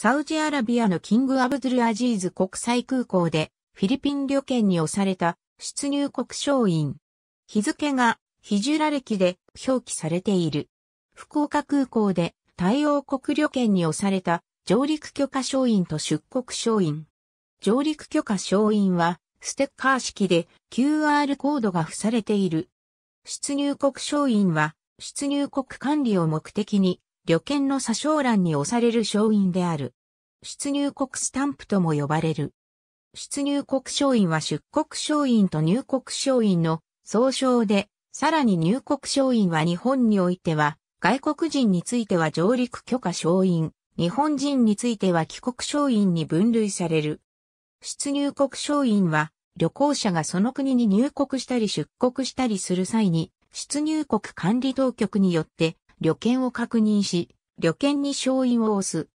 サウジアラビアのキング・アブドゥル・アジーズ国際空港でフィリピン旅券に押された出入国証員。日付がヒジュラ歴で表記されている。福岡空港で対応国旅券に押された上陸許可証員と出国証員。上陸許可証員はステッカー式で QR コードが付されている。出入国証員は出入国管理を目的に旅券の詐称欄に押される章印である。出入国スタンプとも呼ばれる。出入国章印は出国商印と入国商印の総称で、さらに入国商印は日本においては、外国人については上陸許可商印、日本人については帰国商印に分類される。出入国商印は、旅行者がその国に入国したり出国したりする際に、出入国管理当局によって旅券を確認し、旅券に勝因を押す。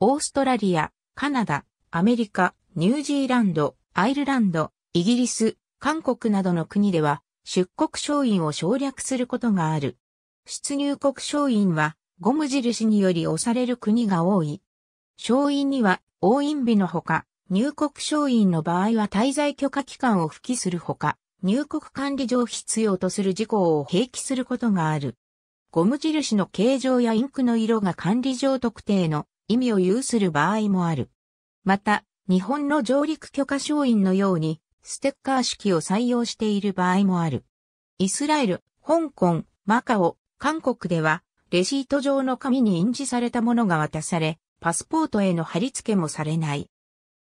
オーストラリア、カナダ、アメリカ、ニュージーランド、アイルランド、イギリス、韓国などの国では、出国勝因を省略することがある。出入国勝因は、ゴム印により押される国が多い。勝因には、押印日のほか、入国勝因の場合は滞在許可期間を付記するほか、入国管理上必要とする事項を併記することがある。ゴム印の形状やインクの色が管理上特定の意味を有する場合もある。また、日本の上陸許可商員のように、ステッカー式を採用している場合もある。イスラエル、香港、マカオ、韓国では、レシート上の紙に印字されたものが渡され、パスポートへの貼り付けもされない。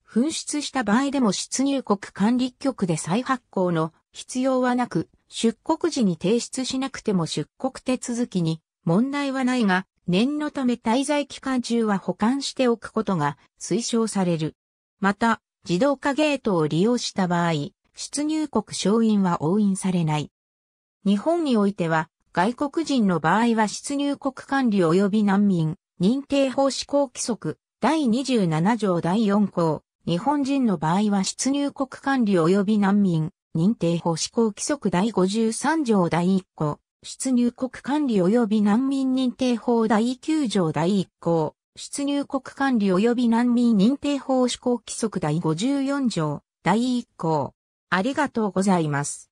紛失した場合でも出入国管理局で再発行の必要はなく、出国時に提出しなくても出国手続きに問題はないが、念のため滞在期間中は保管しておくことが推奨される。また、自動化ゲートを利用した場合、出入国承認は押印されない。日本においては、外国人の場合は出入国管理及び難民、認定法施行規則、第27条第4項、日本人の場合は出入国管理及び難民、認定法施行規則第53条第1項、出入国管理及び難民認定法第9条第1項、出入国管理及び難民認定法施行規則第54条第1項。ありがとうございます。